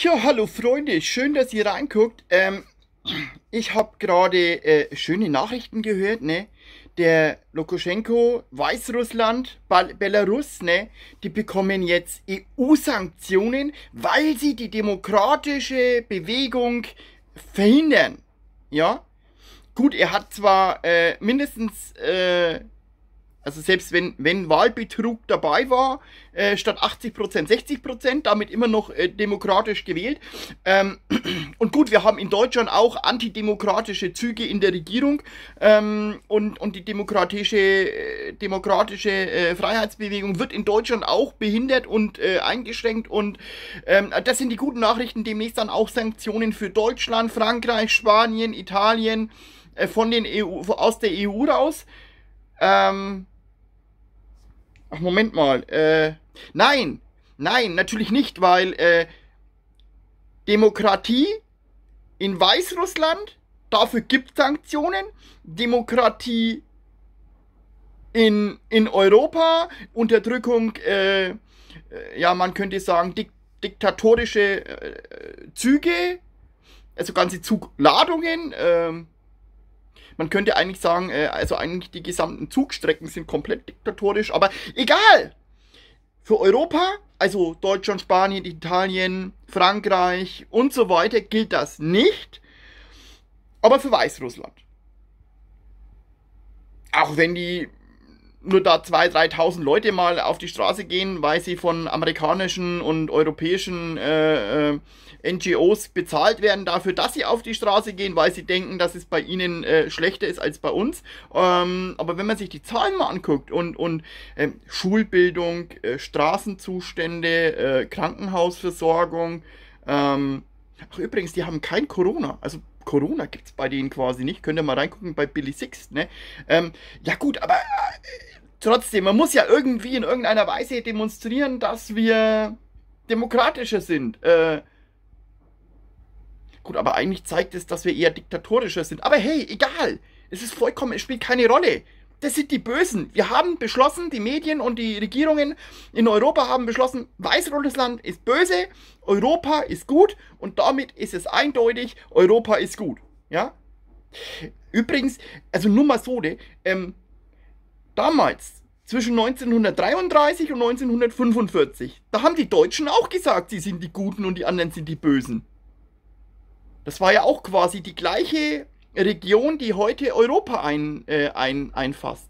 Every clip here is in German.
Ja, hallo Freunde, schön, dass ihr reinguckt. Ähm, ich habe gerade äh, schöne Nachrichten gehört, ne? Der Lukaschenko, Weißrussland, Belarus, ne? Die bekommen jetzt EU-Sanktionen, weil sie die demokratische Bewegung verhindern. Ja? Gut, er hat zwar äh, mindestens äh, also selbst wenn, wenn Wahlbetrug dabei war, äh, statt 80 Prozent 60 Prozent, damit immer noch äh, demokratisch gewählt. Ähm, und gut, wir haben in Deutschland auch antidemokratische Züge in der Regierung ähm, und, und die demokratische, äh, demokratische äh, Freiheitsbewegung wird in Deutschland auch behindert und äh, eingeschränkt. Und ähm, das sind die guten Nachrichten. Demnächst dann auch Sanktionen für Deutschland, Frankreich, Spanien, Italien äh, von den EU, aus der EU raus. Ähm, Ach, Moment mal. Äh, nein, nein, natürlich nicht, weil äh, Demokratie in Weißrussland, dafür gibt Sanktionen. Demokratie in, in Europa, Unterdrückung, äh, äh, ja, man könnte sagen, dik diktatorische äh, äh Züge, also ganze Zugladungen. Äh, man könnte eigentlich sagen, äh, also eigentlich die gesamten Zugstrecken sind komplett diktatorisch, aber egal! Für Europa, also Deutschland, Spanien, Italien, Frankreich und so weiter, gilt das nicht, aber für Weißrussland. Auch wenn die nur da 2.000, 3.000 Leute mal auf die Straße gehen, weil sie von amerikanischen und europäischen äh, äh, NGOs bezahlt werden dafür, dass sie auf die Straße gehen, weil sie denken, dass es bei ihnen äh, schlechter ist als bei uns. Ähm, aber wenn man sich die Zahlen mal anguckt und, und äh, Schulbildung, äh, Straßenzustände, äh, Krankenhausversorgung, ähm, Ach übrigens, die haben kein Corona. Also Corona gibt es bei denen quasi nicht. Könnt ihr mal reingucken bei Billy Six, ne? Ähm, ja gut, aber äh, trotzdem, man muss ja irgendwie in irgendeiner Weise demonstrieren, dass wir demokratischer sind. Äh, gut, aber eigentlich zeigt es, dass wir eher diktatorischer sind. Aber hey, egal. Es ist vollkommen, es spielt keine Rolle das sind die Bösen. Wir haben beschlossen, die Medien und die Regierungen in Europa haben beschlossen, Weißrussland ist böse, Europa ist gut und damit ist es eindeutig, Europa ist gut. Ja? Übrigens, also nur mal so, ne, ähm, damals, zwischen 1933 und 1945, da haben die Deutschen auch gesagt, sie sind die Guten und die anderen sind die Bösen. Das war ja auch quasi die gleiche Region, die heute Europa ein, äh, ein, einfasst.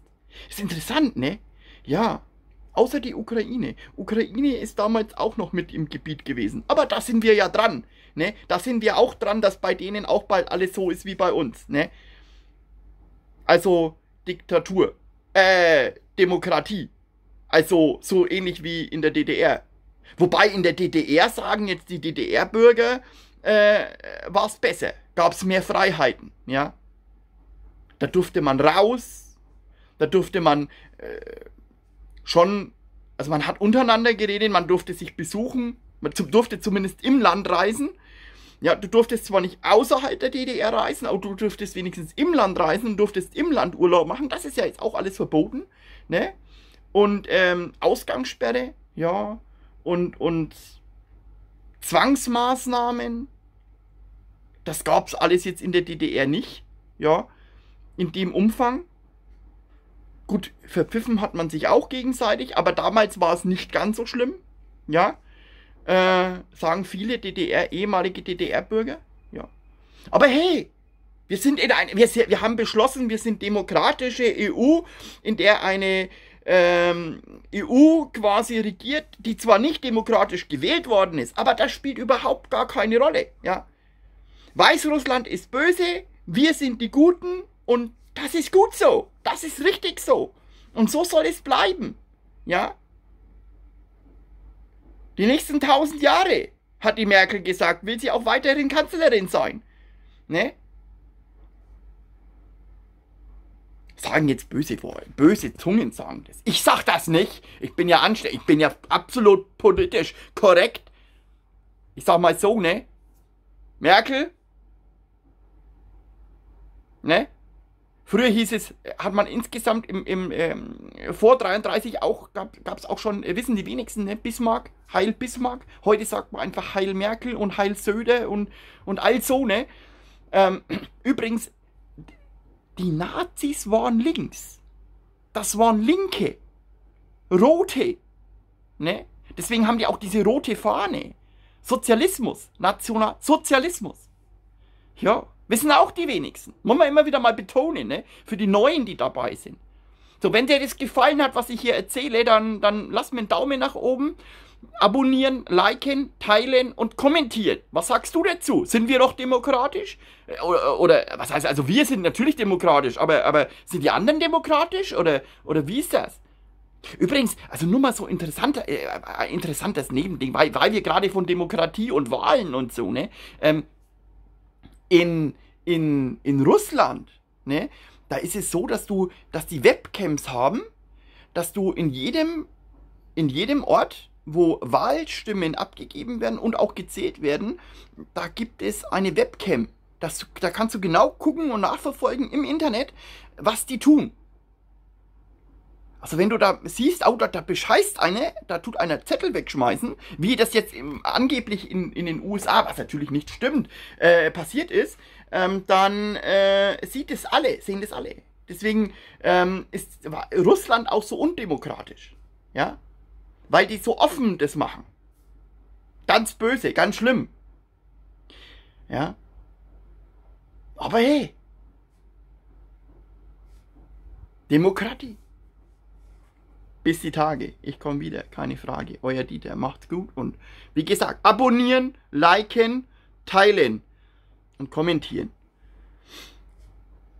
Ist interessant, ne? Ja. Außer die Ukraine. Ukraine ist damals auch noch mit im Gebiet gewesen. Aber da sind wir ja dran. Ne? Da sind wir auch dran, dass bei denen auch bald alles so ist wie bei uns. Ne? Also Diktatur. Äh, Demokratie. Also so ähnlich wie in der DDR. Wobei in der DDR sagen jetzt die DDR-Bürger, äh, war es besser gab es mehr Freiheiten, ja. Da durfte man raus, da durfte man äh, schon, also man hat untereinander geredet, man durfte sich besuchen, man durfte zumindest im Land reisen. Ja, du durftest zwar nicht außerhalb der DDR reisen, aber du durftest wenigstens im Land reisen und durftest im Land Urlaub machen. Das ist ja jetzt auch alles verboten, ne? Und ähm, Ausgangssperre, ja, und, und Zwangsmaßnahmen, das gab es alles jetzt in der DDR nicht, ja, in dem Umfang. Gut, verpfiffen hat man sich auch gegenseitig, aber damals war es nicht ganz so schlimm, ja, äh, sagen viele DDR, ehemalige DDR-Bürger, ja. Aber hey, wir sind in ein, wir, wir haben beschlossen, wir sind demokratische EU, in der eine ähm, EU quasi regiert, die zwar nicht demokratisch gewählt worden ist, aber das spielt überhaupt gar keine Rolle, ja. Weißrussland ist böse, wir sind die Guten und das ist gut so, das ist richtig so. Und so soll es bleiben. Ja? Die nächsten tausend Jahre, hat die Merkel gesagt, will sie auch weiterhin Kanzlerin sein. Ne? Sagen jetzt böse Worte, böse Zungen sagen das. Ich sag das nicht. Ich bin ja anständig, ich bin ja absolut politisch korrekt. Ich sag mal so, ne? Merkel, Ne? Früher hieß es, hat man insgesamt im, im ähm, vor 33 auch, gab es auch schon, äh, wissen die wenigsten, ne? Bismarck, Heil Bismarck. Heute sagt man einfach Heil Merkel und Heil Söder und, und all so, ne? Ähm, übrigens, die Nazis waren links. Das waren Linke. Rote. Ne? Deswegen haben die auch diese rote Fahne. Sozialismus. National Sozialismus. Ja. Wissen auch die wenigsten. Muss man immer wieder mal betonen, ne? Für die Neuen, die dabei sind. So, wenn dir das gefallen hat, was ich hier erzähle, dann, dann lass mir einen Daumen nach oben. Abonnieren, liken, teilen und kommentieren. Was sagst du dazu? Sind wir doch demokratisch? Äh, oder, oder was heißt also, wir sind natürlich demokratisch, aber, aber sind die anderen demokratisch? Oder, oder wie ist das? Übrigens, also nur mal so interessant, äh, äh interessantes Nebending, weil, weil wir gerade von Demokratie und Wahlen und so, ne? Ähm, in, in, in Russland, ne, da ist es so, dass du, dass die Webcams haben, dass du in jedem, in jedem Ort, wo Wahlstimmen abgegeben werden und auch gezählt werden, da gibt es eine Webcam. Das, da kannst du genau gucken und nachverfolgen im Internet, was die tun. Also wenn du da siehst, oh, da, da bescheißt eine, da tut einer Zettel wegschmeißen, wie das jetzt im, angeblich in, in den USA, was natürlich nicht stimmt, äh, passiert ist, ähm, dann äh, sieht es alle, sehen das alle. Deswegen ähm, ist Russland auch so undemokratisch, ja, weil die so offen das machen. Ganz böse, ganz schlimm, ja. Aber hey, Demokratie bis die Tage. Ich komme wieder, keine Frage. Euer Dieter, macht's gut und wie gesagt, abonnieren, liken, teilen und kommentieren.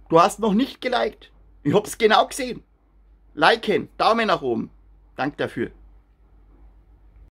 Du hast noch nicht geliked. Ich hab's genau gesehen. Liken, Daumen nach oben. Dank dafür.